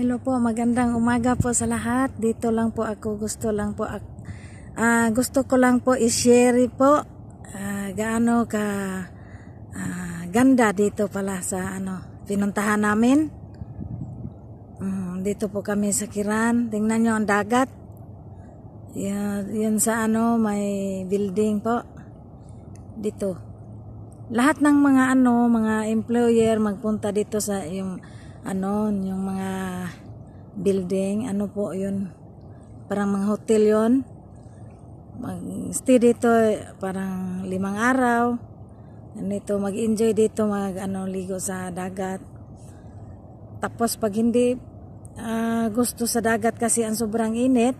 Hello po, magandang umaga po sa lahat. Dito lang po ako, gusto lang po ako. Uh, ah, gusto ko lang po i-share po uh, gaano ka uh, ganda dito pala sa ano, pinuntahan namin. Um, dito po kami sa Kiran. Tingnan nyo ang dagat. Yun, yun sa ano, may building po. Dito. Lahat ng mga ano, mga employer magpunta dito sa yung ano, yung mga building, ano po yun, parang mga hotel yon mag-stay dito parang limang araw, nito mag-enjoy dito, mag ano, ligo sa dagat. Tapos pag hindi uh, gusto sa dagat kasi ang sobrang init,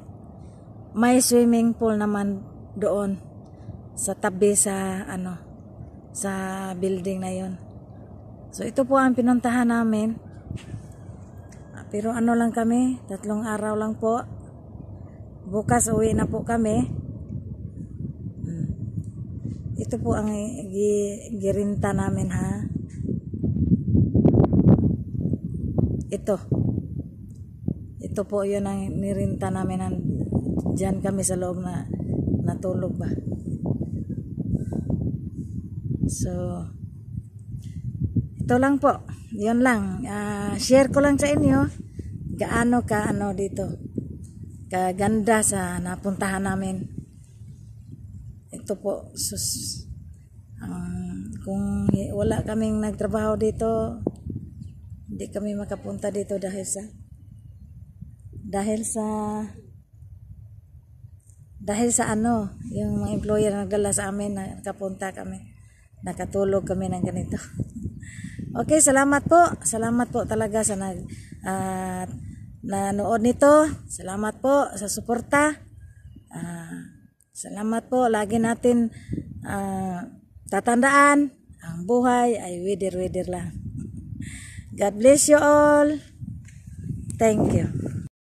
may swimming pool naman doon sa tabi sa ano sa building na yon. So ito po ang pinuntahan namin. Pero ano lang kami, tatlong araw lang po. Bukas uwi na po kami. Mm. Ito po ang girinta namin ha. Ito. Ito po yun ang nirinta namin. Diyan kami sa loob na natulog ba. So, ito lang po yun lang uh, share ko lang sa inyo gaano ka ano dito kaganda sa napuntahan namin ito po sus um, kung wala kaming nagtrabaho dito hindi kami makapunta dito dahil sa dahil sa dahil sa ano yung mga employer na nagdala sa amin nakapunta kami nakatulog kami ng ganito Okay, salamat po. Salamat po talaga sa nag uh, nanood nito. Salamat po sa suporta. Uh, salamat po. Lagi natin uh, tatandaan ang buhay ay wider-wider lang. God bless you all. Thank you.